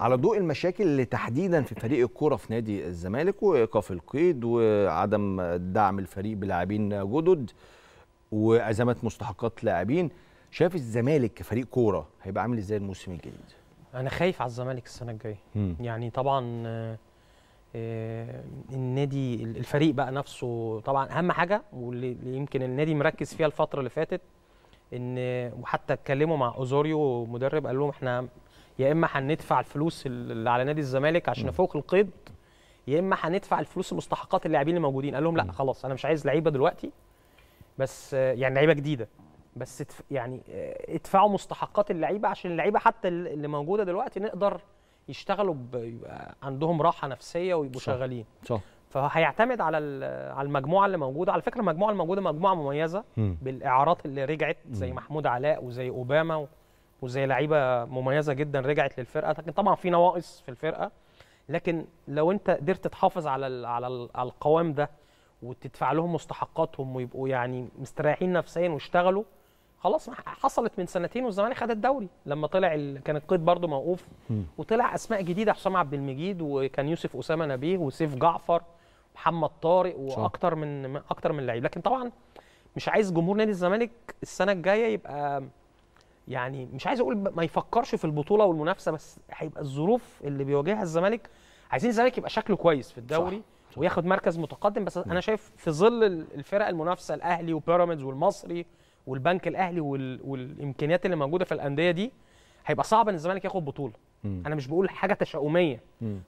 على ضوء المشاكل اللي تحديدا في فريق الكوره في نادي الزمالك وايقاف القيد وعدم دعم الفريق بلاعبين جدد وازمات مستحقات لاعبين شايف الزمالك كفريق كوره هيبقى عامل ازاي الموسم الجديد؟ انا خايف على الزمالك السنه الجايه يعني طبعا آه، النادي الفريق بقى نفسه طبعا اهم حاجه واللي يمكن النادي مركز فيها الفتره اللي فاتت ان وحتى اتكلموا مع اوزوريو مدرب قال لهم احنا يا اما هندفع الفلوس اللي على نادي الزمالك عشان نفوق القيد يا اما هندفع الفلوس المستحقات اللاعبين اللي موجودين قال لهم لا خلاص انا مش عايز لعيبه دلوقتي بس يعني لعيبه جديده بس يعني آه، ادفعوا مستحقات اللعيبه عشان اللعيبه حتى اللي موجوده دلوقتي نقدر يشتغلوا يبقى عندهم راحه نفسيه ويبقوا شغالين صح فهيعتمد على على المجموعه اللي موجوده على فكره المجموعه الموجوده مجموعه مميزه م. بالاعارات اللي رجعت زي محمود علاء وزي اوباما و... وزي لعيبه مميزه جدا رجعت للفرقه لكن طبعا في نواقص في الفرقه لكن لو انت قدرت تحافظ على الـ على, الـ على القوام ده وتدفع لهم مستحقاتهم ويبقوا يعني مستريحين نفسيا واشتغلوا خلاص حصلت من سنتين والزمالك خد الدوري لما طلع ال... كان القيد برضه موقوف وطلع اسماء جديده حسام عبد المجيد وكان يوسف اسامه نبيه وسيف جعفر محمد طارق واكتر من اكتر من لعيب لكن طبعا مش عايز جمهور نادي الزمالك السنه الجايه يبقى يعني مش عايز اقول ما يفكرش في البطوله والمنافسه بس هيبقى الظروف اللي بيواجهها الزمالك عايزين الزمالك يبقى شكله كويس في الدوري صح. صح. وياخد مركز متقدم بس انا شايف في ظل الفرق المنافسه الاهلي وبيراميدز والمصري والبنك الاهلي وال... والامكانيات اللي موجوده في الانديه دي هيبقى صعب ان الزمالك ياخد بطوله م. انا مش بقول حاجه تشاؤميه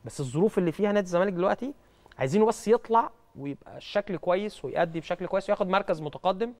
بس الظروف اللي فيها نادي الزمالك دلوقتي عايزينه بس يطلع ويبقى الشكل كويس ويأدي بشكل كويس وياخد مركز متقدم